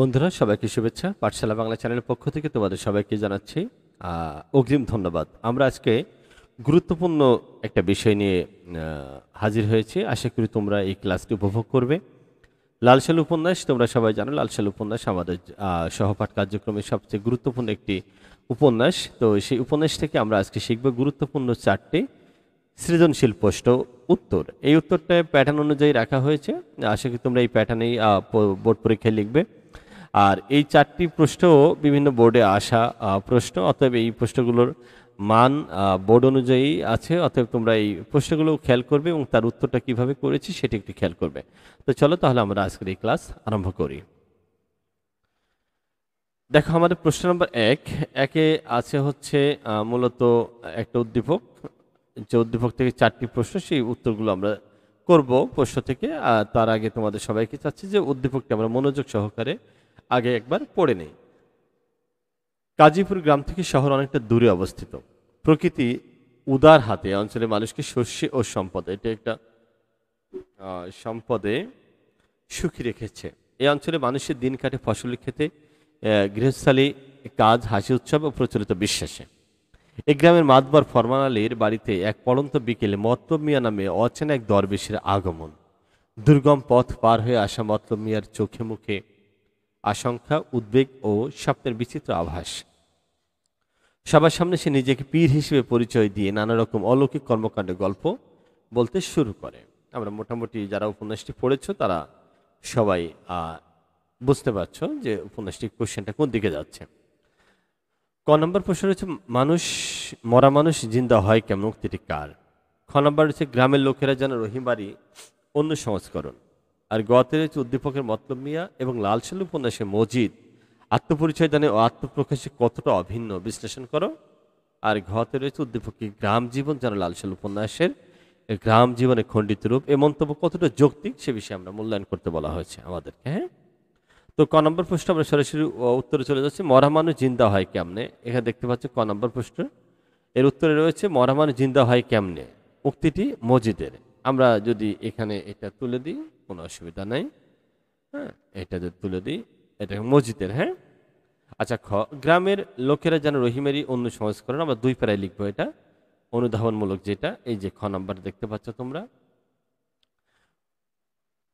বন্ধুরা সবাইকে শুভেচ্ছা পাঠশালা বাংলা চ্যানেলের পক্ষ থেকে তোমাদের সবাইকে জানাচ্ছি অগ্রিম ধন্যবাদ আমরা আজকে গুরুত্বপূর্ণ একটা বিষয় নিয়ে হাজির হয়েছি আশা করি তোমরা এই ক্লাসটি উপভোগ করবে লালশাল উপন্যাস তোমরা সবাই জানো লালশাল উপন্যাস আমাদের সহপাঠ কার্যক্রমের সবচেয়ে গুরুত্বপূর্ণ একটি উপন্যাস তো সেই উপন্যাস থেকে আমরা আজকে শিখব গুরুত্বপূর্ণ চারটি সৃজনশীল প্রশ্ন উত্তর এই উত্তরটা প্যাটার্ন অনুযায়ী রাখা হয়েছে আশা করি তোমরা এই প্যাটার্নেই বোর্ড পরীক্ষায় লিখবে আর এই চারটি প্রশ্ন বিভিন্ন বোর্ডে আসা প্রশ্ন অতএব এই প্রশ্নগুলোর মান বোর্ড অনুযায়ী আছে অতএব তোমরা এই প্রশ্নগুলো খেয়াল করবে এবং তার উত্তরটা কিভাবে করেছি সেটি একটু খেয়াল করবে তো চলো তাহলে আমরা আজকের এই ক্লাস আরম্ভ করি দেখো আমাদের প্রশ্ন নম্বর এক একে আছে হচ্ছে মূলত একটা উদ্দীপক যে উদ্দীপক থেকে চারটি প্রশ্ন সেই উত্তরগুলো আমরা করব প্রশ্ন থেকে আর তার আগে তোমাদের সবাইকে চাচ্ছি যে উদ্দীপকটি আমরা মনোযোগ সহকারে আগে একবার পড়ে নেই কাজীপুর গ্রাম থেকে শহর অনেকটা দূরে অবস্থিত প্রকৃতি উদার হাতে অঞ্চলের মানুষকে শস্যে ও সম্পদে এটা একটা সম্পদে সুখী রেখেছে এই অঞ্চলে মানুষের দিন কাটে ফসলের খেতে গৃহস্থালী কাজ হাসি উৎসব ও প্রচলিত বিশ্বাসে এই গ্রামের মাতবার ফরমান আলীর বাড়িতে এক পড়ন্ত বিকেলে মতলব মিয়া নামে অচেনা এক দরবেশের আগমন দুর্গম পথ পার হয়ে আসা মতলব মিয়ার চোখে মুখে আশঙ্কা উদ্বেগ ও স্বপ্নের বিচিত্র আভাস সবার সামনে সে নিজেকে পীর হিসেবে পরিচয় দিয়ে নানা রকম অলৌকিক কর্মকাণ্ডের গল্প বলতে শুরু করে আমরা মোটামুটি যারা উপন্যাসটি পড়েছ তারা সবাই বুঝতে পারছ যে উপন্যাসটি কোশ্চেনটা কোন দিকে যাচ্ছে ক নম্বর প্রশ্ন রয়েছে মানুষ মরা মানুষ জিন্দা হয় কেমন উক্তিটি কার খ নম্বর রয়েছে গ্রামের লোকেরা যেন রহিম অন্য সংস্করণ আর গতে রয়েছে উদ্দীপকের মতলব মিয়া এবং লালসেল উপন্যাসে মজিদ আত্মপরিচয় দানে ও আত্মপ্রকাশে কতটা অভিন্ন বিশ্লেষণ করো আর ঘতে রয়েছে উদ্দীপকের গ্রাম জীবন যেন লালসেল উপন্যাসের গ্রাম জীবনে খণ্ডিত রূপ এ মন্তব্য কতটা যৌক্তিক সে বিষয়ে আমরা মূল্যায়ন করতে বলা হয়েছে আমাদেরকে হ্যাঁ তো ক নম্বর প্রশ্ন আমরা সরাসরি উত্তরে চলে যাচ্ছি মরা মানুষ জিন্দা হয় কেমনে এখানে দেখতে পাচ্ছি ক নম্বর প্রশ্ন এর উত্তরে রয়েছে মরা মানুষ জিন্দা হয় কেমনে উক্তিটি মসজিদের আমরা যদি এখানে এটা তুলে দিই কোনো অসুবিধা নাই হ্যাঁ এটা যদি তুলে দিই এটা মসজিদের হ্যাঁ আচ্ছা খ গ্রামের লোকেরা যেন রহিমেরই অন্য সংস্করণ আমরা দুই প্যারায় লিখবো এটা অনুধাবনমূলক যেটা এই যে খ নাম্বার দেখতে পাচ্ছ তোমরা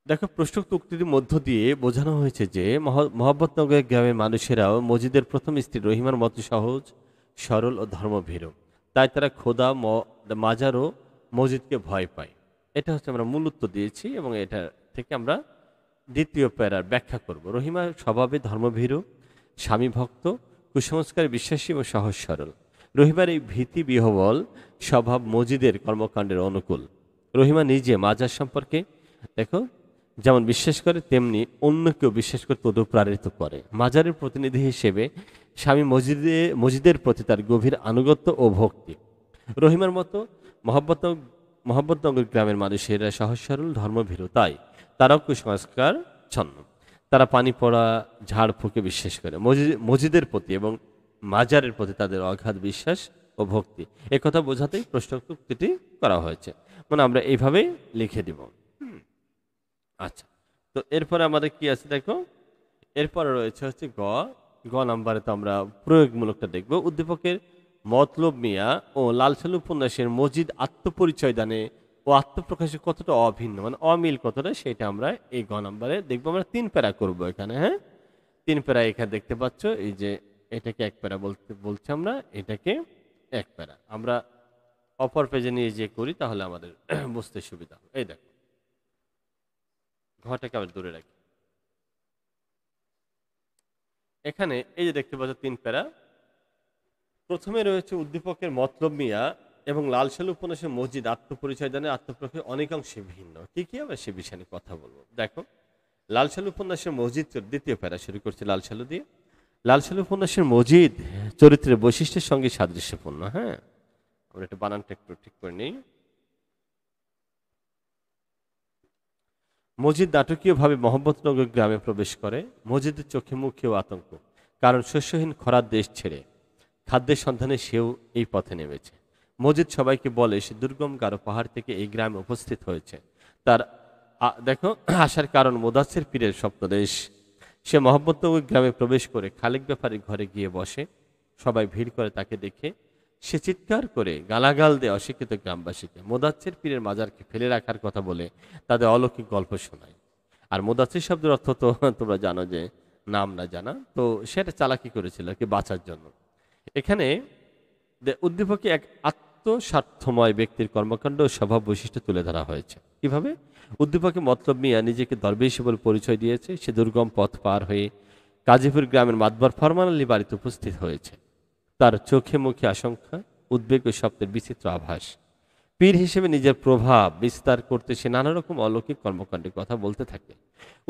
দেখো প্রশ্ন উক্তির মধ্য দিয়ে বোঝানো হয়েছে যে মহব্বতনগরের গ্রামের মানুষেরাও মসজিদের প্রথম স্ত্রী রহিমার মতো সহজ সরল ও ধর্মভীর তাই তারা খোদা মাজারও ও মসজিদকে ভয় পায় এটা হচ্ছে আমরা মূল উত্তর দিয়েছি এবং এটা থেকে আমরা দ্বিতীয় প্যারার ব্যাখ্যা করব রহিমা স্বভাবে ধর্মভীরু স্বামী ভক্ত কুসংস্কারে বিশ্বাসী এবং সহজ সরল রহিমার এই ভীতি বিহবল স্বভাব মজিদের কর্মকাণ্ডের অনুকূল রহিমা নিজে মাজার সম্পর্কে দেখো যেমন বিশ্বাস করে তেমনি অন্যকেও বিশ্বাস করে অনুপ্রাণিত করে মাজারের প্রতিনিধি হিসেবে স্বামী মসজিদে মজিদের প্রতি তার গভীর আনুগত্য ও ভক্তি রহিমার মতো মহব্বত মোহাম্মদনগর গ্রামের মানুষেরা সহজ সরল ধর্মভীরতায় তারাও কুসংস্কার ছন্ন তারা পানি পড়া ঝাড় ফুঁকে বিশ্বাস করে মজিদের প্রতি এবং মাজারের প্রতি তাদের অঘাত বিশ্বাস ও ভক্তি একথা বোঝাতেই প্রশ্নটি করা হয়েছে মানে আমরা এইভাবে লিখে দিব আচ্ছা তো এরপরে আমাদের কি আছে দেখো এরপরে রয়েছে হচ্ছে গ গ নাম্বারে তো আমরা প্রয়োগমূলকটা দেখব উদ্দীপকের মতলব মিয়া ও লালসাল উপন্যাসের মসজিদ আত্মপরিচয় দানে ও আত্মপ্রকাশে কতটা অভিন্ন মানে অমিল কতটা সেটা আমরা এই গ নম্বরে দেখবো আমরা তিন প্যারা করব এখানে হ্যাঁ তিন প্যারা এখানে দেখতে পাচ্ছ এই যে এটাকে এক প্যারা বলতে বলছি আমরা এটাকে এক প্যারা আমরা অপর পেজে নিয়ে যে করি তাহলে আমাদের বুঝতে সুবিধা এই দেখ ঘটাকে আবার দূরে রাখি এখানে এই যে দেখতে পাচ্ছ তিন প্যারা প্রথমে রয়েছে উদ্দীপকের মতলব মিয়া এবং লালশাল উপন্যাসের মসজিদ আত্মপরিচয় জানে আত্মপ্রক্ষে অনেকাংশে ভিন্ন কি কি আমরা সে বিষয়ে কথা বলবো দেখো লালশাল উপন্যাসের মসজিদ দ্বিতীয় প্যারা শুরু করছে লালশালু দিয়ে লালশালু উপন্যাসের মসজিদ চরিত্রের বৈশিষ্ট্যের সঙ্গে সাদৃশ্যপূর্ণ হ্যাঁ আমরা একটা বানানটা একটু ঠিক করে নিই মসজিদ নাটকীয়ভাবে মোহাম্মদনগর গ্রামে প্রবেশ করে মসজিদের চোখে মুখেও আতঙ্ক কারণ শস্যহীন খরার দেশ ছেড়ে খাদ্যের সন্ধানে সেও এই পথে নেমেছে মজিদ সবাইকে বলে সে দুর্গম কারো পাহাড় থেকে এই গ্রামে উপস্থিত হয়েছে তার দেখো আসার কারণ মোদাসের পীরের সপ্তদেশ সে মোহাম্মদনগর গ্রামে প্রবেশ করে খালেক ব্যাপারে ঘরে গিয়ে বসে সবাই ভিড় করে তাকে দেখে সে চিৎকার করে গালাগাল দেয় অশিক্ষিত গ্রামবাসীকে মোদাচ্ছের পীরের মাজারকে ফেলে রাখার কথা বলে তাদের অলৌকিক গল্প শোনায় আর মোদাচ্ছির শব্দের অর্থ তো তোমরা জানো যে নাম না জানা তো সেটা চালাকি করেছিল কি বাঁচার জন্য এখানে উদ্দীপকে এক আত্মস্বার্থময় ব্যক্তির কর্মকাণ্ড ও স্বভাব বৈশিষ্ট্য তুলে ধরা হয়েছে কিভাবে উদ্দীপকে মতলব মিয়া নিজেকে দরবেশী বলে পরিচয় দিয়েছে সে দুর্গম পথ পার হয়ে কাজীপুর গ্রামের মাতবার ফরমান আলী বাড়িতে উপস্থিত হয়েছে তার চোখে মুখে আশঙ্কা উদ্বেগ ও শব্দের বিচিত্র আভাস পীর হিসেবে নিজের প্রভাব বিস্তার করতে সে নানা রকম অলৌকিক কর্মকাণ্ডের কথা বলতে থাকে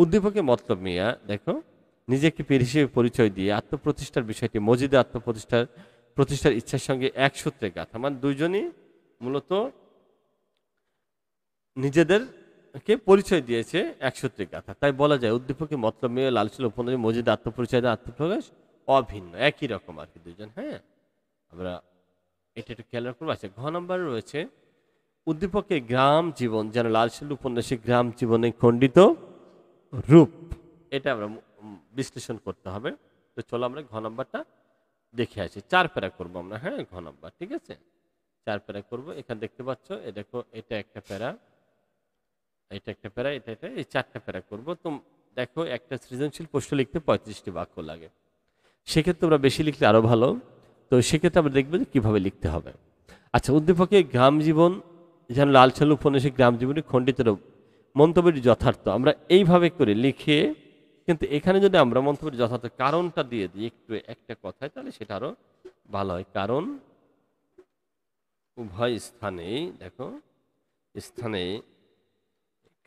উদ্দীপকে মতলব মিয়া দেখো নিজেকে পীর হিসেবে পরিচয় দিয়ে আত্মপ্রতিষ্ঠার বিষয়টি মসজিদে আত্মপ্রতিষ্ঠার প্রতিষ্ঠার ইচ্ছার সঙ্গে এক সূত্রে গাথা মানে দুইজনই মূলত নিজেদেরকে পরিচয় দিয়েছে এক সূত্রে গাথা তাই বলা যায় উদ্দীপকে মতলব মেয়ে লালচুল উপনী মসজিদ আত্মপরিচয় আত্মপ্রকাশ অভিন্ন একই রকম আর কি দুজন হ্যাঁ আমরা এটা একটু খেয়াল রাখবো আছে আচ্ছা, ঘ নম্বর রয়েছে উদ্দীপকে গ্রাম জীবন যেন লালশিল উপন্যাসে গ্রাম জীবনে খণ্ডিত রূপ এটা আমরা বিশ্লেষণ করতে হবে তো চলো আমরা ঘ নাম্বারটা দেখে আসি চার প্যারা করবো আমরা হ্যাঁ ঘ নাম্বার ঠিক আছে চার প্যারা করবো এখানে দেখতে পাচ্ছ এ দেখো এটা একটা প্যারা এটা একটা প্যারা এটা এটা এই চারটা প্যারা করবো তো দেখো একটা সৃজনশীল প্রশ্ন লিখতে পঁয়ত্রিশটি বাক্য লাগে সেক্ষেত্রে তোমরা বেশি লিখলে আরও ভালো তো সেক্ষেত্রে আমরা দেখবো যে কীভাবে লিখতে হবে আচ্ছা উদ্দীপকে গ্রাম জীবন যেন ফোন উপন্যাসে গ্রাম জীবনে খণ্ডিত মন্তব্যটি যথার্থ আমরা এইভাবে করে লিখে কিন্তু এখানে যদি আমরা মন্তব্যের যথার্থ কারণটা দিয়ে দিই একটু একটা কথায় তাহলে সেটা আরও ভালো হয় কারণ উভয় স্থানে দেখো স্থানে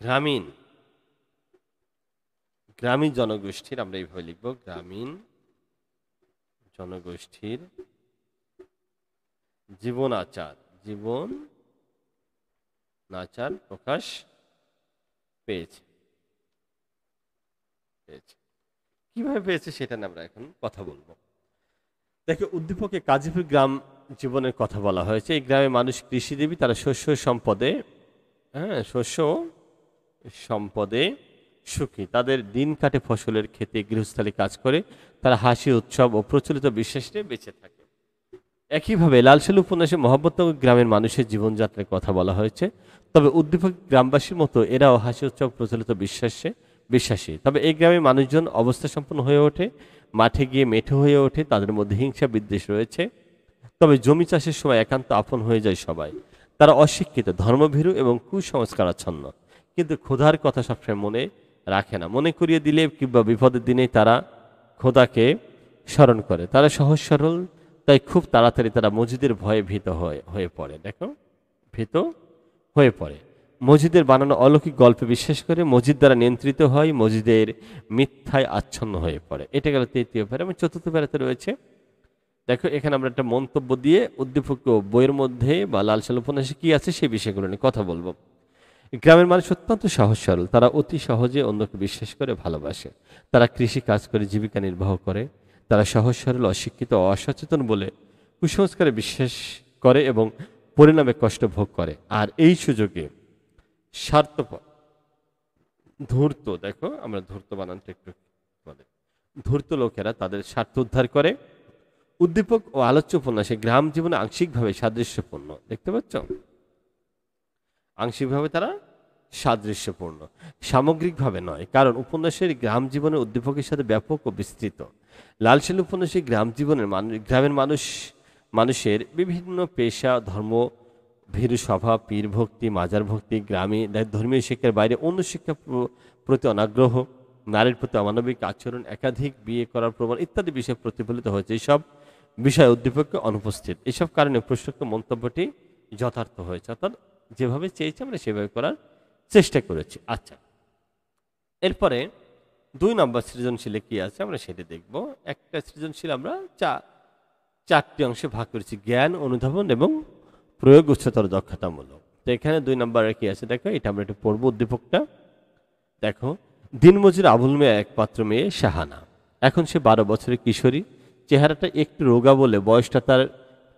গ্রামীণ গ্রামীণ জনগোষ্ঠীর আমরা এইভাবে লিখব গ্রামীণ জনগোষ্ঠীর জীবন আচার জীবন আচার প্রকাশ পেয়েছে পেয়েছে কিভাবে পেয়েছে সেটা নিয়ে আমরা এখন কথা বলবো দেখে উদ্দীপকে কাজীপুর গ্রাম জীবনের কথা বলা হয়েছে এই গ্রামে মানুষ কৃষিজীবী তারা শস্য সম্পদে হ্যাঁ শস্য সম্পদে সুখী তাদের দিন কাটে ফসলের ক্ষেতে গৃহস্থলে কাজ করে তারা হাসি উৎসব ও প্রচলিত বিশ্বাস নিয়ে বেঁচে থাকে একইভাবে লালসেল উপন্যাসে মহব্বতনগর গ্রামের মানুষের জীবনযাত্রার কথা বলা হয়েছে তবে উদ্দীপক গ্রামবাসীর মতো এরাও হাসি উৎসব প্রচলিত বিশ্বাসে বিশ্বাসী তবে এই গ্রামে মানুষজন অবস্থা সম্পন্ন হয়ে ওঠে মাঠে গিয়ে মেঠে হয়ে ওঠে তাদের মধ্যে হিংসা বিদ্বেষ রয়েছে তবে জমি চাষের সময় একান্ত আপন হয়ে যায় সবাই তারা অশিক্ষিত ধর্মভীরু এবং কুসংস্কারাচ্ছন্ন কিন্তু খোধার কথা সবসময় মনে রাখে না মনে করিয়ে দিলে কিংবা বিপদের দিনে তারা খোদাকে স্মরণ করে তারা সহজ সরল তাই খুব তাড়াতাড়ি তারা মসজিদের ভয়ে ভীত হয়ে হয়ে পড়ে দেখো ভীত হয়ে পড়ে মসজিদের বানানো অলৌকিক গল্পে বিশ্বাস করে মসজিদ দ্বারা নিয়ন্ত্রিত হয় মসজিদের মিথ্যায় আচ্ছন্ন হয়ে পড়ে এটা গেল তৃতীয় প্যারা এবং চতুর্থ প্যারাতে রয়েছে দেখো এখানে আমরা একটা মন্তব্য দিয়ে উদ্দীপক বইয়ের মধ্যে বা লালসাল উপন্যাসে কী আছে সেই বিষয়গুলো নিয়ে কথা বলবো গ্রামের মানুষ অত্যন্ত সহজ সরল তারা অতি সহজে অন্যকে বিশ্বাস করে ভালোবাসে তারা কৃষি কাজ করে জীবিকা নির্বাহ করে তারা সহজ সরল অশিক্ষিত অসচেতন বলে কুসংস্কারে বিশ্বাস করে এবং পরিণামে কষ্ট ভোগ করে আর এই সুযোগে স্বার্থপর ধূর্ত দেখো আমরা ধূর্ত বানানটা একটু বলে ধূর্ত লোকেরা তাদের স্বার্থ উদ্ধার করে উদ্দীপক ও আলোচ্য উপন্যাসে গ্রাম জীবনে আংশিকভাবে সাদৃশ্যপূর্ণ দেখতে পাচ্ছ আংশিকভাবে তারা সাদৃশ্যপূর্ণ সামগ্রিকভাবে নয় কারণ উপন্যাসের গ্রাম জীবনে উদ্দীপকের সাথে ব্যাপক ও বিস্তৃত লালশাল উপন্যাসে গ্রাম জীবনের মানুষ গ্রামের মানুষ মানুষের বিভিন্ন পেশা ধর্ম ভীর স্বভাব পীর ভক্তি মাজার ভক্তি গ্রামে ধর্মীয় শিক্ষার বাইরে অন্য শিক্ষা প্রতি অনাগ্রহ নারীর প্রতি অমানবিক আচরণ একাধিক বিয়ে করার প্রমাণ ইত্যাদি বিষয়ে প্রতিফলিত হয়েছে এইসব বিষয় উদ্দীপককে অনুপস্থিত এসব কারণে প্রশ্নোক্ত মন্তব্যটি যথার্থ হয়েছে অর্থাৎ যেভাবে চেয়েছি আমরা সেভাবে করার চেষ্টা করেছি আচ্ছা এরপরে দুই নম্বর সৃজনশীলে কি আছে আমরা সেটি দেখব একটা সৃজনশীল আমরা চা চারটি অংশে ভাগ করেছি জ্ঞান অনুধাবন এবং প্রয়োগ উচ্চতর দক্ষতামূলক তো এখানে দুই নম্বরে কি আছে দেখো এটা আমরা একটু পড়বো উদ্দীপকটা দেখো দিনমজুর আবুল মেয়ে একমাত্র মেয়ে শাহানা এখন সে বারো বছরের কিশোরী চেহারাটা একটু রোগা বলে বয়সটা তার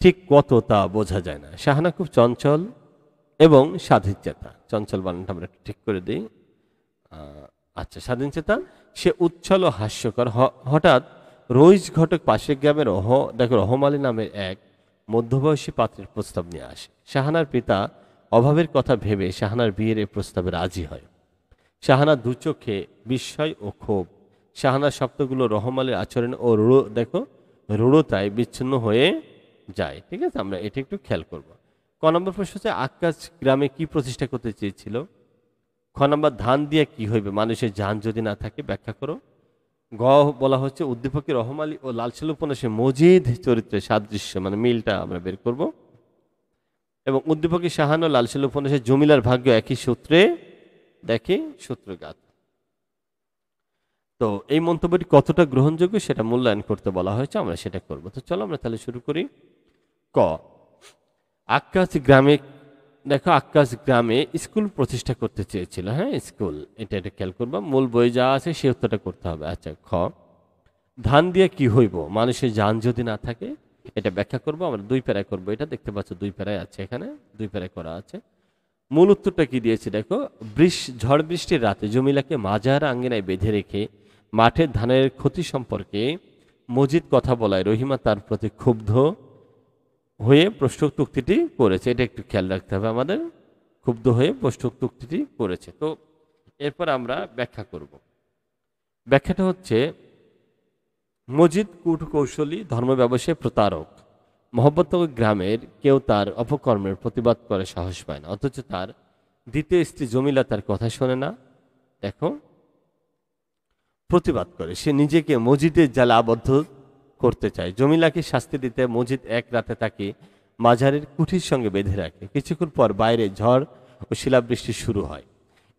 ঠিক কত তা বোঝা যায় না শাহানা খুব চঞ্চল এবং স্বাধীন চেতা চঞ্চল বানানটা আমরা একটু ঠিক করে দিই আচ্ছা স্বাধীন চেতা সে উচ্ছল ও হাস্যকর হঠাৎ রোইজ ঘটক পাশের গ্রামের রহ দেখো রহমালী নামের এক মধ্যবয়সী পাত্রের প্রস্তাব নিয়ে আসে শাহানার পিতা অভাবের কথা ভেবে শাহানার বিয়ের এ প্রস্তাবে রাজি হয় শাহানা দুচোখে বিস্ময় ও ক্ষোভ শাহানার শব্দগুলো রহমালের আচরণ ও রুড়ো দেখো রুড়োতায় বিচ্ছিন্ন হয়ে যায় ঠিক আছে আমরা এটা একটু খেয়াল করব ক নম্বর প্রশ্ন হচ্ছে আকাশ গ্রামে কি প্রতিষ্ঠা করতে চেয়েছিল খ নম্বর ধান দিয়ে কি হইবে মানুষের যান যদি না থাকে ব্যাখ্যা করো গ বলা হচ্ছে রহম রহমালী ও লালসেল উপন্যাসে মজিদ চরিত্রের সাদৃশ্য মানে মিলটা আমরা বের করব এবং উদ্দীপকি শাহান ও লালসেল উপন্যাসে জমিলার ভাগ্য একই সূত্রে দেখে সূত্রগাত তো এই মন্তব্যটি কতটা গ্রহণযোগ্য সেটা মূল্যায়ন করতে বলা হয়েছে আমরা সেটা করব তো চলো আমরা তাহলে শুরু করি ক আকাশ গ্রামে দেখো আকাশ গ্রামে স্কুল প্রতিষ্ঠা করতে চেয়েছিল হ্যাঁ স্কুল এটা এটা খেয়াল করবা মূল বই যা আছে সে উত্তরটা করতে হবে আচ্ছা খ ধান দিয়ে কি হইব মানুষের যান যদি না থাকে এটা ব্যাখ্যা করবো আমরা দুই প্যারায় করবো এটা দেখতে পাচ্ছ দুই প্যারায় আছে এখানে দুই প্যারায় করা আছে মূল উত্তরটা কি দিয়েছে দেখো বৃষ ঝড় বৃষ্টির রাতে জমিলাকে মাজার আঙ্গিনায় বেঁধে রেখে মাঠের ধানের ক্ষতি সম্পর্কে মজিদ কথা বলায় রহিমা তার প্রতি ক্ষুব্ধ হয়ে চুক্তিটি করেছে এটা একটু খেয়াল রাখতে হবে আমাদের ক্ষুব্ধ হয়ে চুক্তিটি করেছে তো এরপর আমরা ব্যাখ্যা করব ব্যাখ্যাটা হচ্ছে মজিদ কূটকৌশলী ধর্ম ব্যবসায় প্রতারক মোহাম্মত গ্রামের কেউ তার অপকর্মের প্রতিবাদ করে সাহস পায় না অথচ তার দ্বিতীয় স্ত্রী জমিলা তার কথা শোনে না দেখো প্রতিবাদ করে সে নিজেকে মজিদের জালে আবদ্ধ করতে চায় জমিলাকে শাস্তি দিতে মজিদ এক রাতে তাকে মাঝারের কুঠির সঙ্গে বেঁধে রাখে কিছুক্ষণ পর বাইরে ঝড় ও শিলাবৃষ্টি শুরু হয়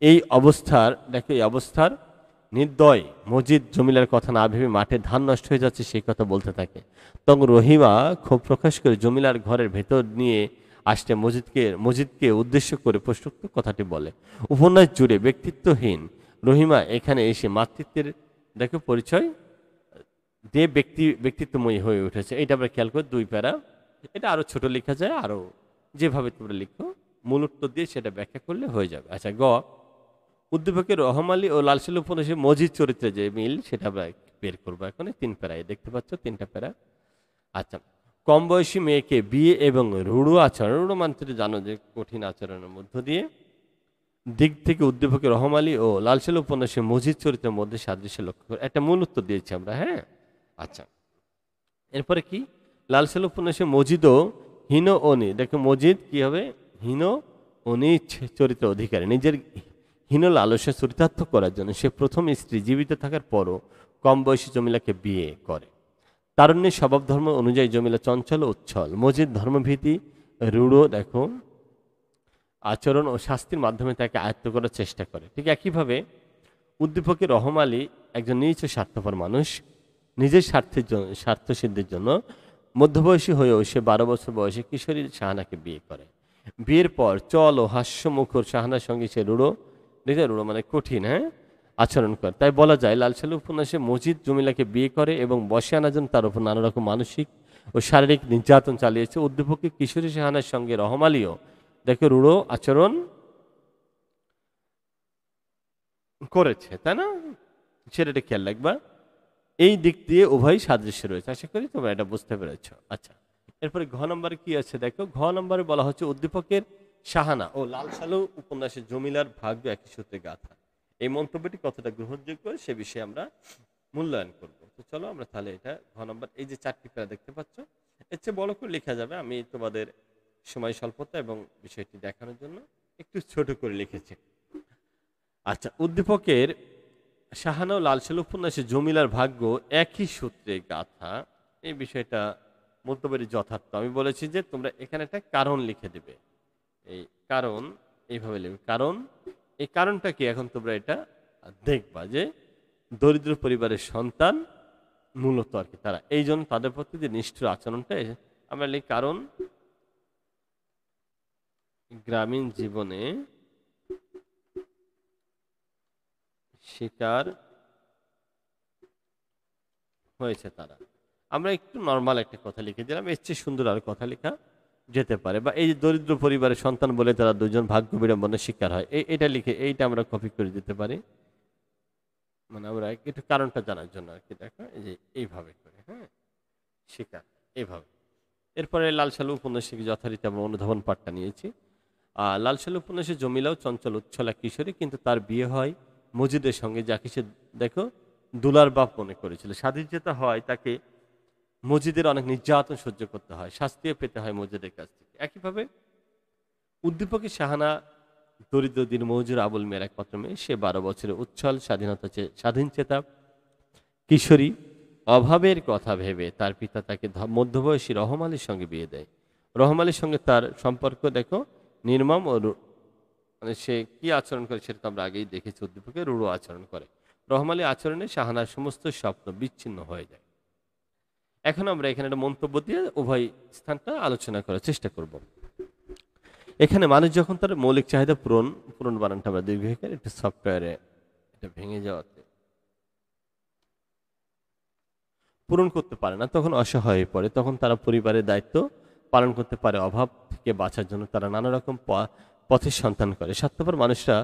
এই অবস্থার দেখো এই অবস্থার নির্দয় মজিদ জমিলার কথা না ভেবে মাঠে ধান নষ্ট হয়ে যাচ্ছে সেই কথা বলতে থাকে তখন রহিমা ক্ষোভ প্রকাশ করে জমিলার ঘরের ভেতর নিয়ে আসতে মজিদকে মজিদকে উদ্দেশ্য করে প্রশ্নোক্ত কথাটি বলে উপন্যাস জুড়ে ব্যক্তিত্বহীন রহিমা এখানে এসে মাতৃত্বের দেখো পরিচয় যে ব্যক্তি ব্যক্তিত্বময়ী হয়ে উঠেছে এটা আমরা খেয়াল করি দুই প্যারা এটা আরও ছোট লেখা যায় আরও যেভাবে তোমরা লিখো মূল উত্তর দিয়ে সেটা ব্যাখ্যা করলে হয়ে যাবে আচ্ছা গ উদ্দীপকের রহমালি ও লালশিল উপন্যাসের মজিদ চরিত্রে যে মিল সেটা আমরা বের করবো এখন তিন প্যারায় দেখতে পাচ্ছ তিনটা প্যারা আচ্ছা কম বয়সী মেয়েকে বিয়ে এবং রুড়ু আচরণ রুড়ো মানুষটি জানো যে কঠিন আচরণের মধ্য দিয়ে দিক থেকে উদ্দীপকের আলী ও লালশিল উপন্যাসের মজিদ চরিত্রের মধ্যে সাদৃশ্য লক্ষ্য করে একটা মূল উত্তর দিয়েছি আমরা হ্যাঁ আচ্ছা এরপরে কি লালসেল উপন্যাসে মজিদও হীন অনি দেখো মজিদ কি হবে হীন অনি চরিত্র অধিকারী নিজের হীন লালসে চরিতার্থ করার জন্য সে প্রথম স্ত্রী জীবিত থাকার পরও কম বয়সী জমিলাকে বিয়ে করে তারণ্যে স্বভাব ধর্ম অনুযায়ী জমিলা চঞ্চল উচ্ছল মজিদ ধর্মভীতি রূঢ় দেখো আচরণ ও শাস্তির মাধ্যমে তাকে আয়ত্ত করার চেষ্টা করে ঠিক একইভাবে উদ্দীপকের রহম আলী একজন নিচ স্বার্থপর মানুষ নিজের স্বার্থের জন্য স্বার্থ সিদ্ধির জন্য মধ্যবয়সী হয়েও সে বারো বছর বয়সে কিশোরী শাহানাকে বিয়ে করে বিয়ের পর চল ও হাস্যমুখর শাহানার সঙ্গে সে রুড়ো নিজের রুড়ো মানে কঠিন হ্যাঁ আচরণ করে তাই বলা যায় লালসালু উপন্যাসে মজিদ জমিলাকে বিয়ে করে এবং বসে আনা জন্য তার উপর নানা রকম মানসিক ও শারীরিক নির্যাতন চালিয়েছে অধ্যাপককে কিশোরী শাহানার সঙ্গে রহমালিও দেখে রুড়ো আচরণ করেছে তাই না সেটা খেয়াল রাখবা এই দিক দিয়ে উভয় সাদৃশ্য রয়েছে আশা করি তোমরা এটা বুঝতে পেরেছ আচ্ছা এরপরে ঘ নম্বরে কি আছে দেখো ঘ নম্বরে বলা হচ্ছে উদ্দীপকের শাহানা ও লাল সালু উপন্যাসে জমিলার ভাগ্য একই সূত্রে গাথা এই মন্তব্যটি কতটা গ্রহণযোগ্য সে বিষয়ে আমরা মূল্যায়ন করব তো চলো আমরা তাহলে এটা ঘ নম্বর এই যে চারটি প্যারা দেখতে পাচ্ছ এর চেয়ে বড় করে লেখা যাবে আমি তোমাদের সময় স্বল্পতা এবং বিষয়টি দেখানোর জন্য একটু ছোট করে লিখেছি আচ্ছা উদ্দীপকের শাহানা ও লালসেল উপন্যাসে জমিলার ভাগ্য একই সূত্রে গাথা এই বিষয়টা মন্তব্যের যথার্থ আমি বলেছি যে তোমরা এখানে একটা কারণ লিখে দেবে এই কারণ এইভাবে লিখবে কারণ এই কারণটা কি এখন তোমরা এটা দেখবা যে দরিদ্র পরিবারের সন্তান মূলত আর কি তারা এই জন্য তাদের প্রতি যে নিষ্ঠুর আচরণটা আমরা লিখি কারণ গ্রামীণ জীবনে শিকার হয়েছে তারা আমরা একটু নর্মাল একটা কথা লিখে দিলাম এর চেয়ে সুন্দর আর কথা লেখা যেতে পারে বা এই দরিদ্র পরিবারের সন্তান বলে তারা দুজন ভাগ্য বিড়ম্বনের শিকার হয় এই এটা লিখে এইটা আমরা কপি করে দিতে পারি মানে আমরা একটু কারণটা জানার জন্য আর কি দেখো এই যে এইভাবে করে হ্যাঁ শিকার এইভাবে এরপরে লালশালু উপন্যাসে যথারীতি আমরা অনুধাবন পাঠটা নিয়েছি আর লালশালু উপন্যাসে জমিলাও চঞ্চল উচ্ছলা কিশোরী কিন্তু তার বিয়ে হয় মজিদের সঙ্গে যাকে সে দেখো দুলার বাপ মনে করেছিল স্বাধীন যেটা হয় তাকে মজিদের অনেক নির্যাতন সহ্য করতে হয় শাস্তিও পেতে হয় মজিদের কাছ থেকে একইভাবে উদ্দীপকের শাহানা দরিদ্র দিন মজুর আবুল মেয়ের একমাত্র মেয়ে সে বারো বছরের উচ্ছল স্বাধীনতা স্বাধীন চেতা কিশোরী অভাবের কথা ভেবে তার পিতা তাকে মধ্যবয়সী রহমালের সঙ্গে বিয়ে দেয় রহমালের সঙ্গে তার সম্পর্ক দেখো নির্মম ও মানে সে কি আচরণ করে সেটা তো আমরা আগেই দেখেছি উদ্দীপকে রুড়ো আচরণ করে আলী আচরণে শাহানার সমস্ত স্বপ্ন বিচ্ছিন্ন হয়ে যায় এখন আমরা এখানে একটা মন্তব্য দিয়ে উভয় স্থানটা আলোচনা করার চেষ্টা করব এখানে মানুষ যখন তার মৌলিক চাহিদা পূরণ পূরণ বানানটা আমরা দীর্ঘ একটা সফটওয়্যারে এটা ভেঙে যাওয়াতে পূরণ করতে পারে না তখন অসহায় হয়ে পড়ে তখন তারা পরিবারের দায়িত্ব পালন করতে পারে অভাব থেকে বাঁচার জন্য তারা নানা রকম পথের সন্তান করে স্বার্থপর মানুষরা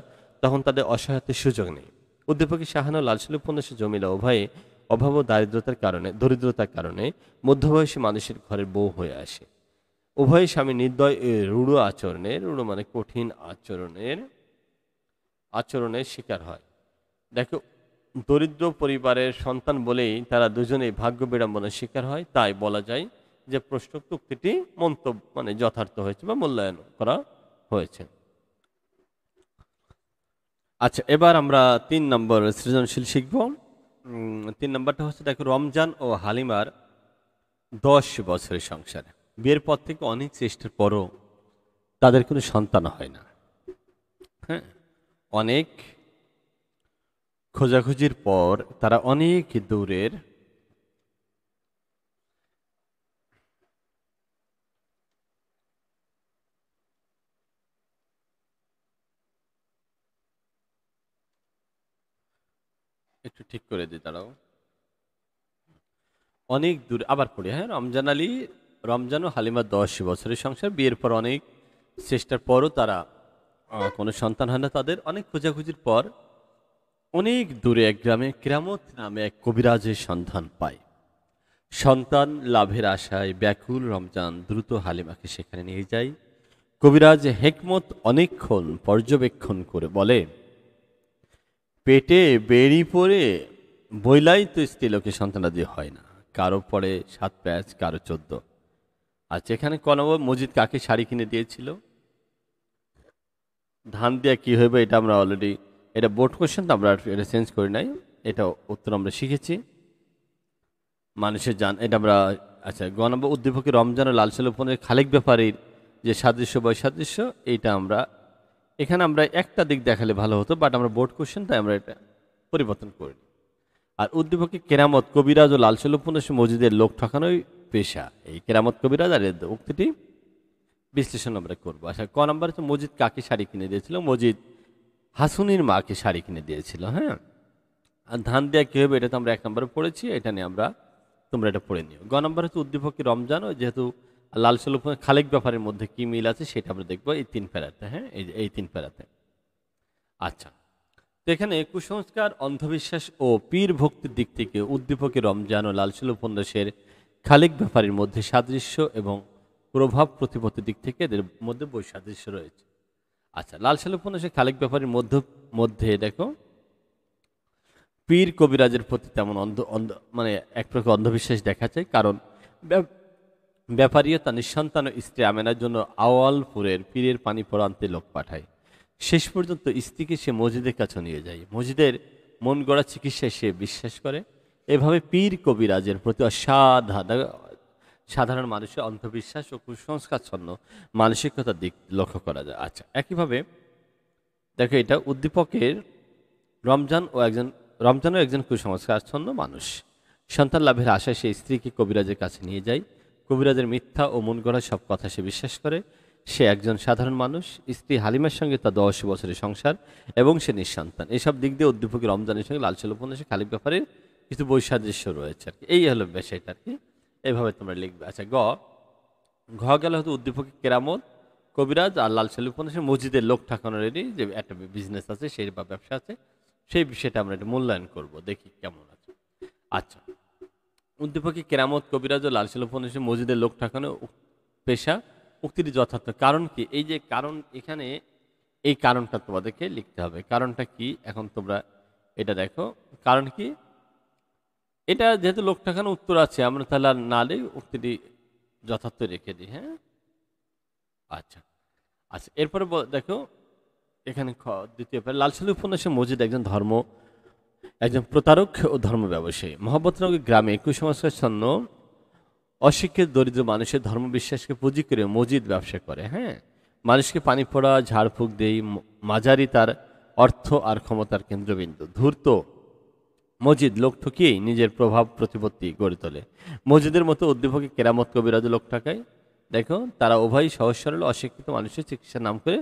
তখন তাদের অসহায়তের সুযোগ নেই উদ্দীপকী শাহান লালসালু উপন্যাসে জমিলা উভয়ে অভাব ও দারিদ্রতার কারণে দরিদ্রতার কারণে মধ্যবয়সী মানুষের ঘরের বউ হয়ে আসে উভয় স্বামী নির্দয় রুড়ো আচরণের রুড়ো মানে কঠিন আচরণের আচরণের শিকার হয় দেখো দরিদ্র পরিবারের সন্তান বলেই তারা দুজনেই ভাগ্য বিড়ম্বনার শিকার হয় তাই বলা যায় যে প্রশ্নোক্তিটি মন্তব্য মানে যথার্থ হয়েছে বা মূল্যায়ন করা হয়েছে আচ্ছা এবার আমরা তিন নম্বর সৃজনশীল শিখব তিন নম্বরটা হচ্ছে দেখো রমজান ও হালিমার দশ বছরের সংসার বিয়ের পর থেকে অনেক চেষ্টার পরও তাদের কোনো সন্তান হয় না হ্যাঁ অনেক খোঁজাখুঁজির পর তারা অনেক দূরের একটু ঠিক করে দিই দাঁড়াও অনেক দূরে আবার পড়ি হ্যাঁ রমজান আলী রমজান ও হালিমা দশ বছরের সংসার বিয়ের পর অনেক চেষ্টার পরও তারা কোনো সন্তান হয় না তাদের অনেক খোঁজাখুঁজির পর অনেক দূরে এক গ্রামে কেরামত নামে এক কবিরাজের সন্ধান পায় সন্তান লাভের আশায় ব্যাকুল রমজান দ্রুত হালিমাকে সেখানে নিয়ে যায় কবিরাজ হেকমত অনেকক্ষণ পর্যবেক্ষণ করে বলে পেটে বেরি পরে বইলাই তো স্ত্রীলোকে সন্তানাদি হয় না কারো পরে সাত প্যাঁচ কারো চোদ্দ আর সেখানে কনব মজিদ কাকে শাড়ি কিনে দিয়েছিল ধান দেওয়া কী হইবে এটা আমরা অলরেডি এটা বোর্ড কোশ্চেন তো আমরা এটা চেঞ্জ করি নাই এটা উত্তর আমরা শিখেছি মানুষের যান এটা আমরা আচ্ছা গণব উদ্দীপকে রমজান ও লালসাল উপনের খালেক ব্যাপারীর যে সাদৃশ্য বৈসাদৃশ্য এটা এইটা আমরা এখানে আমরা একটা দিক দেখালে ভালো হতো বাট আমরা বোর্ড কোশ্চেন তাই আমরা এটা পরিবর্তন করি আর উদ্দীপকে কেরামত কবিরাজ ও লালসল উপন্যাস মসজিদের লোক ঠকানোই পেশা এই কেরামত কবিরাজ আর উক্তিটি বিশ্লেষণ আমরা করবো আচ্ছা ক নম্বর হচ্ছে মসজিদ কাকে শাড়ি কিনে দিয়েছিল মসজিদ হাসুনির মাকে শাড়ি কিনে দিয়েছিল হ্যাঁ আর ধান দেওয়া কী হবে এটা তো আমরা এক নম্বরে পড়েছি এটা নিয়ে আমরা তোমরা এটা পড়ে নিও গ নম্বর হচ্ছে উদ্দীপকে রমজান যেহেতু লাল সুলভ মানে খালেক ব্যাপারের মধ্যে কি মিল আছে সেটা আমরা দেখবো এই তিন প্যারাতে হ্যাঁ এই এই তিন প্যারাতে আচ্ছা তো এখানে কুসংস্কার অন্ধবিশ্বাস ও পীর ভক্তির দিক থেকে উদ্দীপকের রমজান ও লাল সুলভ উপন্যাসের খালেক ব্যাপারের মধ্যে সাদৃশ্য এবং প্রভাব প্রতিপত্তির দিক থেকে এদের মধ্যে বৈসাদৃশ্য রয়েছে আচ্ছা লাল সাল উপন্যাসের খালেক ব্যাপারের মধ্যে মধ্যে দেখো পীর কবিরাজের প্রতি তেমন অন্ধ অন্ধ মানে এক প্রকার অন্ধবিশ্বাস দেখা যায় কারণ ব্যাপারীও তার নিঃসন্তান ও স্ত্রী আমেনার জন্য আওয়ালপুরের পীরের পানি পরান্তে লোক পাঠায় শেষ পর্যন্ত স্ত্রীকে সে মসজিদের কাছে নিয়ে যায় মসজিদের মন গড়া চিকিৎসায় সে বিশ্বাস করে এভাবে পীর কবিরাজের প্রতি অসাধারণ সাধারণ মানুষের অন্ধবিশ্বাস ও কুসংস্কারচ্ছন্ন মানসিকতার দিক লক্ষ্য করা যায় আচ্ছা একইভাবে দেখো এটা উদ্দীপকের রমজান ও একজন রমজানও একজন কুসংস্কারচ্ছন্ন মানুষ সন্তান লাভের আশায় সে স্ত্রীকে কবিরাজের কাছে নিয়ে যায় কবিরাজের মিথ্যা ও মন গড়া সব কথা সে বিশ্বাস করে সে একজন সাধারণ মানুষ স্ত্রী হালিমার সঙ্গে তার দশ বছরের সংসার এবং সে নিঃসন্তান এসব দিক দিয়ে উদ্দীপকী রমজানের সঙ্গে লালচল উপন্যাসে খালি ব্যাপারে কিছু বৈসাদৃশ্য রয়েছে আর কি এই হলো বিষয়টা আর কি এভাবে তোমরা লিখবে আচ্ছা গ ঘ গেলে হয়তো উদ্দীপকী কেরামত কবিরাজ আর লালচল উপন্যাসে মসজিদের লোক ঠাকানোরই যে একটা বিজনেস আছে সেই বা ব্যবসা আছে সেই বিষয়টা আমরা একটু মূল্যায়ন করব দেখি কেমন আছে আচ্ছা উদ্দীপকে কেরামত কবিরাজ ও লালশিল ফাউন্ডেশন মসজিদের লোক ঠাকানো পেশা উক্তিটি যথার্থ কারণ কি এই যে কারণ এখানে এই কারণটা তোমাদেরকে লিখতে হবে কারণটা কি এখন তোমরা এটা দেখো কারণ কি এটা যেহেতু লোক ঠাকানো উত্তর আছে আমরা তাহলে আর না লিখ উক্তিটি যথার্থ রেখে দিই হ্যাঁ আচ্ছা আচ্ছা এরপরে দেখো এখানে দ্বিতীয় লালশালী উপন্যাসে মসজিদ একজন ধর্ম একজন প্রতারক ও ধর্ম ব্যবসায়ী মোহাম্মদনগর গ্রামে কুসংস্কার ছন্ন অশিক্ষিত দরিদ্র মানুষের ধর্মবিশ্বাসকে পুঁজি করে মজিদ ব্যবসা করে হ্যাঁ মানুষকে পানি পড়া ঝাড়ফুঁক দেই মাঝারি তার অর্থ আর ক্ষমতার কেন্দ্রবিন্দু ধূর্ত মজিদ লোক ঠকিয়েই নিজের প্রভাব প্রতিপত্তি গড়ে তোলে মসজিদের মতো উদ্দীপকে কেরামত কবিরাজ লোক ঠাকায় দেখো তারা উভয় সহজ সরল অশিক্ষিত মানুষের চিকিৎসার নাম করে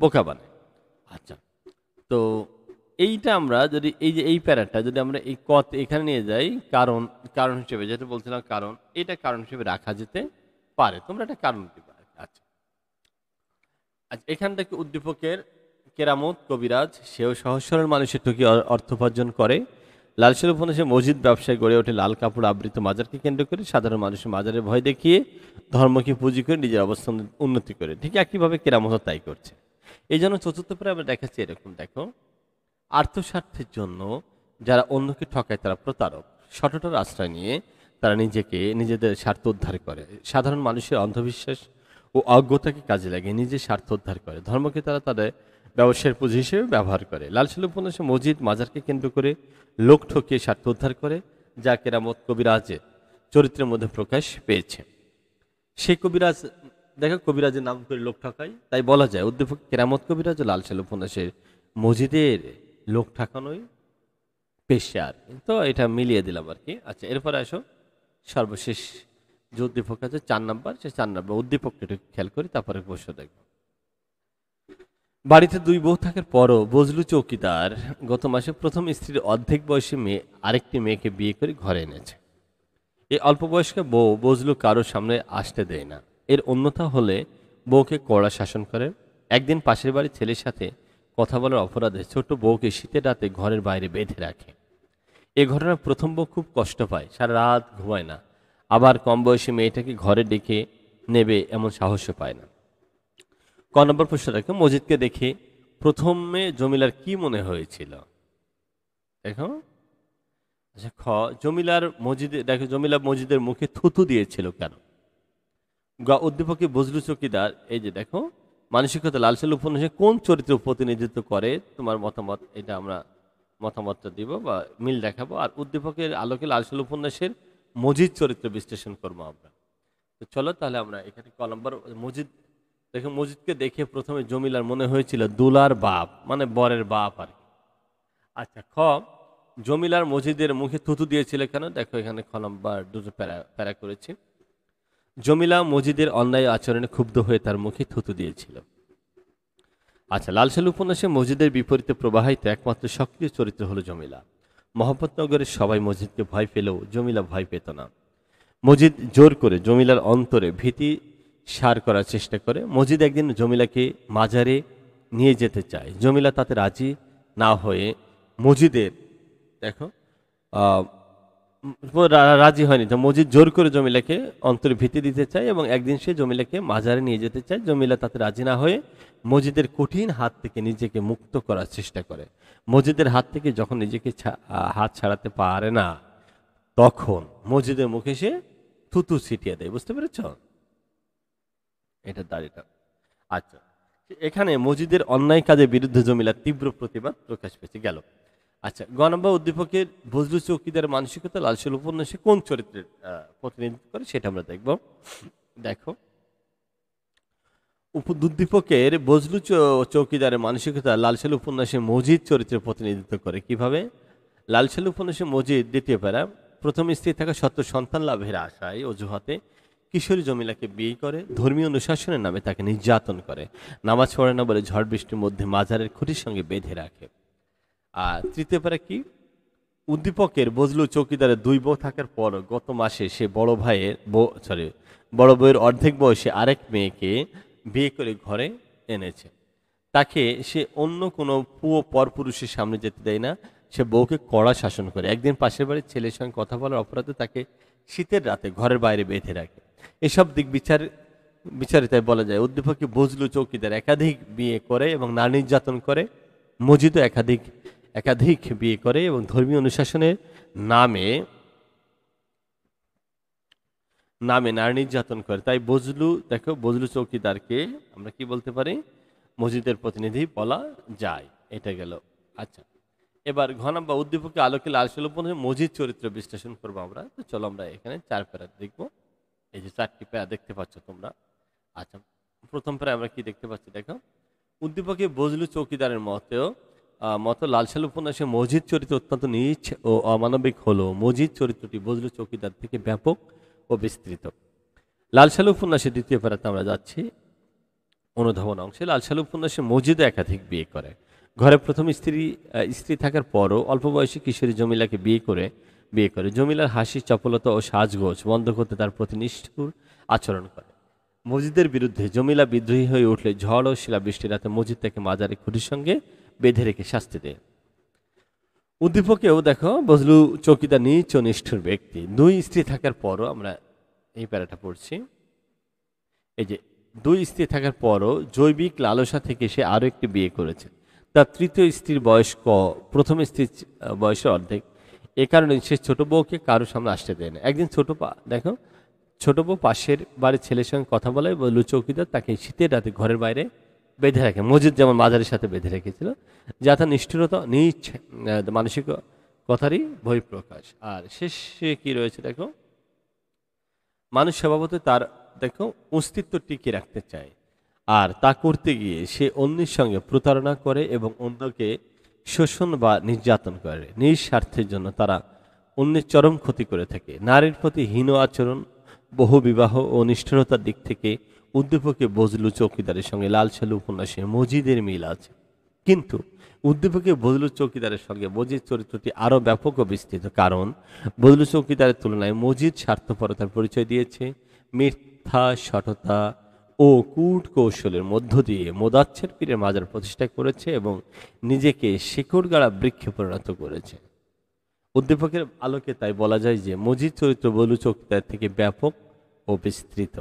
বোকা বানায় আচ্ছা তো এইটা আমরা যদি এই যে এই প্যারাটা যদি আমরা এই কত এখানে নিয়ে যাই কারণ কারণ হিসেবে যেটা বলছিলাম কারণ এটা কারণ হিসেবে রাখা যেতে পারে তোমরা এটা কারণ দিবে আচ্ছা আচ্ছা এখান থেকে উদ্দীপকের কেরামত কবিরাজ সেও সহসরল মানুষের টুকি অর্থ উপার্জন করে লাল উপন্যাসে সে মসজিদ ব্যবসায় গড়ে ওঠে লাল কাপড় আবৃত মাজারকে কেন্দ্র করে সাধারণ মানুষের মাজারে ভয় দেখিয়ে ধর্মকে পুঁজি করে নিজের অবস্থান উন্নতি করে ঠিক একইভাবে কেরামত তাই করছে এই জন্য চতুর্থ পরে আমরা দেখাচ্ছি এরকম দেখো আর্থস্বার্থের জন্য যারা অন্যকে ঠকায় তারা প্রতারক সঠটার আশ্রয় নিয়ে তারা নিজেকে নিজেদের স্বার্থ উদ্ধার করে সাধারণ মানুষের অন্ধবিশ্বাস ও অজ্ঞতাকে কাজে লাগিয়ে নিজের স্বার্থ উদ্ধার করে ধর্মকে তারা তাদের ব্যবসায়ের পুঁজি হিসেবে ব্যবহার করে লালশাল উপন্যাসে মসজিদ মাজারকে কেন্দ্র করে লোক ঠকিয়ে স্বার্থ উদ্ধার করে যা কেরামত কবিরাজের চরিত্রের মধ্যে প্রকাশ পেয়েছে সেই কবিরাজ দেখো কবিরাজের নাম করে লোক ঠকায় তাই বলা যায় উদ্দীপক কেরামত কবিরাজ ও লালশাল উপন্যাসের মসজিদের লোক ঠাকানোই পেশা আর কি তো এটা মিলিয়ে দিলাম আর কি আচ্ছা এরপরে আসো সর্বশেষ যে উদ্দীপক আছে চার নাম্বার সে চার নাম্বার উদ্দীপককে একটু খেয়াল করি তারপরে বসে দেখব বাড়িতে দুই বউ থাকার পরও বজলু চৌকিদার গত মাসে প্রথম স্ত্রীর অর্ধেক বয়সী মেয়ে আরেকটি মেয়েকে বিয়ে করে ঘরে এনেছে এই অল্প বয়স্ক বউ বজলু কারোর সামনে আসতে দেয় না এর অন্যথা হলে বউকে কড়া শাসন করে একদিন পাশের বাড়ির ছেলের সাথে কথা বলার অপরাধে ছোট বউকে শীতের রাতে ঘরের বাইরে বেঁধে রাখে এ ঘটনা প্রথম বউ খুব কষ্ট পায় সারা রাত ঘুমায় না আবার কম বয়সী মেয়েটাকে ঘরে ডেকে নেবে এমন সাহসও পায় না ক নম্বর প্রশ্ন দেখো মসজিদকে দেখে প্রথমে জমিলার কি মনে হয়েছিল দেখো আচ্ছা খ জমিলার মসজিদে দেখো জমিলা মসজিদের মুখে থুতু দিয়েছিল কেন গা উদ্দীপকে বজলু চকিদার এই যে দেখো মানসিকতা লালসেল উপন্যাসে কোন চরিত্র প্রতিনিধিত্ব করে তোমার মতামত এটা আমরা মতামতটা দিব বা মিল দেখাবো আর উদ্দীপকের আলোকে লালসেল উপন্যাসের মজিদ চরিত্র বিশ্লেষণ করবো আমরা তো চলো তাহলে আমরা এখানে ক নম্বর মজিদ দেখে মজিদকে দেখে প্রথমে জমিলার মনে হয়েছিল দুলার বাপ মানে বরের বাপ আর কি আচ্ছা খ জমিলার মজিদের মুখে থুতু দিয়েছিল কেন দেখো এখানে খ নম্বর দুটো প্যারা প্যারা করেছি জমিলা মজিদের অন্যায় আচরণে ক্ষুব্ধ হয়ে তার মুখে থুতু দিয়েছিল আচ্ছা লালসাল উপন্যাসে মসজিদের বিপরীতে প্রবাহিত একমাত্র সক্রিয় চরিত্র হলো জমিলা মোহাম্মদনগরের সবাই মসজিদকে ভয় পেলেও জমিলা ভয় পেত না মজিদ জোর করে জমিলার অন্তরে ভীতি সার করার চেষ্টা করে মজিদ একদিন জমিলাকে মাজারে নিয়ে যেতে চায় জমিলা তাতে রাজি না হয়ে মজিদের দেখো রাজি হয়নি মজিদ জোর করে জমিলাকে অন্তরে ভিতি দিতে চায় এবং একদিন সে জমিলাকে মাজারে নিয়ে যেতে চায় জমিলা তাতে রাজি না হয়ে মজিদের কঠিন হাত থেকে নিজেকে মুক্ত করার চেষ্টা করে মজিদের হাত থেকে যখন নিজেকে হাত ছাড়াতে পারে না তখন মসজিদের মুখে সে থুতু ছিটিয়ে দেয় বুঝতে পেরেছ এটা দাড়িটা আচ্ছা এখানে মজিদের অন্যায় কাজের বিরুদ্ধে জমিলা তীব্র প্রতিবাদ প্রকাশ পেয়েছে গেল আচ্ছা গ নম্বর উদ্দীপকের বজলু চৌকিদার মানসিকতা লালসেল উপন্যাসে কোন চরিত্রের প্রতিনিধিত্ব করে সেটা আমরা দেখব দেখো উদ্দীপকের বজলু চৌকিদারের মানসিকতা লালসেল উপন্যাসে মজিদ চরিত্রের প্রতিনিধিত্ব করে কিভাবে লালসেল উপন্যাসে মজিদ দ্বিতীয় প্যারা প্রথম স্ত্রী থাকা সত্ত্বেও সন্তান লাভের আশায় অজুহাতে কিশোরী জমিলাকে বিয়ে করে ধর্মীয় অনুশাসনের নামে তাকে নির্যাতন করে নামাজ পড়ে না বলে ঝড় বৃষ্টির মধ্যে মাজারের খুঁটির সঙ্গে বেঁধে রাখে তৃতীয় পারে কি উদ্দীপকের বজলু চৌকিদারের দুই বউ থাকার পর গত মাসে সে বড় ভাইয়ের বউ সরি বড় বউয়ের অর্ধেক বয়সে আরেক মেয়েকে বিয়ে করে ঘরে এনেছে তাকে সে অন্য কোনো পুয়ো পরপুরুষের সামনে যেতে দেয় না সে বউকে কড়া শাসন করে একদিন পাশের বাড়ির ছেলের সঙ্গে কথা বলার অপরাধে তাকে শীতের রাতে ঘরের বাইরে বেঁধে রাখে এসব দিক বিচার বিচারিতায় বলা যায় উদ্দীপকে বজলু চৌকিদার একাধিক বিয়ে করে এবং নারী নির্যাতন করে মজিদও একাধিক একাধিক বিয়ে করে এবং ধর্মীয় অনুশাসনের নামে নামে নারী নির্যাতন করে তাই বজলু দেখো বজলু চৌকিদারকে আমরা কি বলতে পারি মসজিদের প্রতিনিধি বলা যায় এটা গেল আচ্ছা এবার ঘনাম বা উদ্দীপকে আলোকে লাল সুলভে মসজিদ চরিত্র বিশ্লেষণ করবো আমরা তো চলো আমরা এখানে চার প্যারা দেখবো এই যে চারটি প্যারা দেখতে পাচ্ছ তোমরা আচ্ছা প্রথম প্যারা আমরা কি দেখতে পাচ্ছি দেখো উদ্দীপকে বজলু চৌকিদারের মতেও মত লালশাল উপন্যাসে মজিদ চরিত্র অত্যন্ত নিচ ও অমানবিক হলো মজিদ চরিত্রটি বজলু চৌকিদার থেকে ব্যাপক ও বিস্তৃত লালশাল উপন্যাসে দ্বিতীয় ফেরাতে আমরা যাচ্ছি অনুধাবন অংশে লালশাল উপন্যাসে মজিদে একাধিক বিয়ে করে ঘরে প্রথম স্ত্রী স্ত্রী থাকার পরও অল্প বয়সী কিশোরী জমিলাকে বিয়ে করে বিয়ে করে জমিলার হাসি চপলতা ও সাজগোজ বন্ধ করতে তার প্রতি নিষ্ঠুর আচরণ করে মসজিদের বিরুদ্ধে জমিলা বিদ্রোহী হয়ে উঠলে ঝড় ও শিলাবৃষ্টি রাতে মসজিদ থেকে মাজারে খুঁটির সঙ্গে বেঁধে রেখে শাস্তি দেয় উদ্দীপকেও দেখো বজলু চৌকিদা নিচ নিষ্ঠুর ব্যক্তি দুই স্ত্রী থাকার পরও আমরা এই প্যারাটা পড়ছি এই যে দুই স্ত্রী থাকার পরও জৈবিক লালসা থেকে সে আরও একটি বিয়ে করেছে তার তৃতীয় স্ত্রীর বয়স ক প্রথম স্ত্রীর বয়সের অর্ধেক এ কারণে সে ছোটো বউকে কারোর সামনে আসতে দেয় না একদিন ছোটো পা দেখো ছোটো বউ পাশের বাড়ির ছেলের সঙ্গে কথা বলে বলু চৌকিদার তাকে শীতের রাতে ঘরের বাইরে বেঁধে রাখে মসজিদ যেমন মাজারের সাথে বেঁধে রেখেছিল যা তার নিষ্ঠুরতা নিচ্ছ মানসিক কথারই বহিঃপ্রকাশ আর শেষে কি রয়েছে দেখো মানুষ স্বভাবত তার দেখো অস্তিত্ব টিকে রাখতে চায় আর তা করতে গিয়ে সে অন্যের সঙ্গে প্রতারণা করে এবং অন্যকে শোষণ বা নির্যাতন করে নিঃস্বার্থের জন্য তারা অন্যের চরম ক্ষতি করে থাকে নারীর প্রতি হীন আচরণ বহু বিবাহ ও নিষ্ঠুরতার দিক থেকে উদ্দীপকে বজলু চৌকিদারের সঙ্গে সালু উপন্যাসে মজিদের মিল আছে কিন্তু উদ্দীপকে বজলু চৌকিদারের সঙ্গে মজিদ চরিত্রটি আরও ব্যাপক ও বিস্তৃত কারণ বজলু চৌকিদারের তুলনায় মজিদ স্বার্থপরতার পরিচয় দিয়েছে মিথ্যা সঠতা ও কূট কৌশলের মধ্য দিয়ে মোদাচ্ছের পীরের মাজার প্রতিষ্ঠা করেছে এবং নিজেকে শিকড় গাড়া বৃক্ষে পরিণত করেছে উদ্দীপকের আলোকে তাই বলা যায় যে মজিদ চরিত্র বজলু চৌকিদার থেকে ব্যাপক ও বিস্তৃত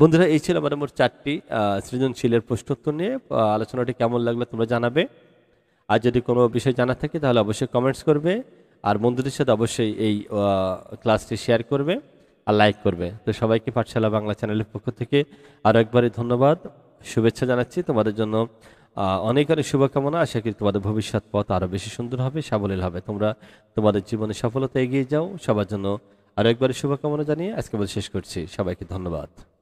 বন্ধুরা এই ছিল আমাদের মোট চারটি সৃজনশীলের প্রশ্নোত্তর নিয়ে আলোচনাটি কেমন লাগলো তোমরা জানাবে আর যদি কোনো বিষয় জানা থাকে তাহলে অবশ্যই কমেন্টস করবে আর বন্ধুদের সাথে অবশ্যই এই ক্লাসটি শেয়ার করবে আর লাইক করবে তো সবাইকে পাঠশালা বাংলা চ্যানেলের পক্ষ থেকে আরও একবারই ধন্যবাদ শুভেচ্ছা জানাচ্ছি তোমাদের জন্য অনেক অনেক শুভকামনা আশা করি তোমাদের ভবিষ্যৎ পথ আরও বেশি সুন্দর হবে সাবলীল হবে তোমরা তোমাদের জীবনে সফলতা এগিয়ে যাও সবার জন্য আরও একবারই শুভকামনা জানিয়ে আজকে বলে শেষ করছি সবাইকে ধন্যবাদ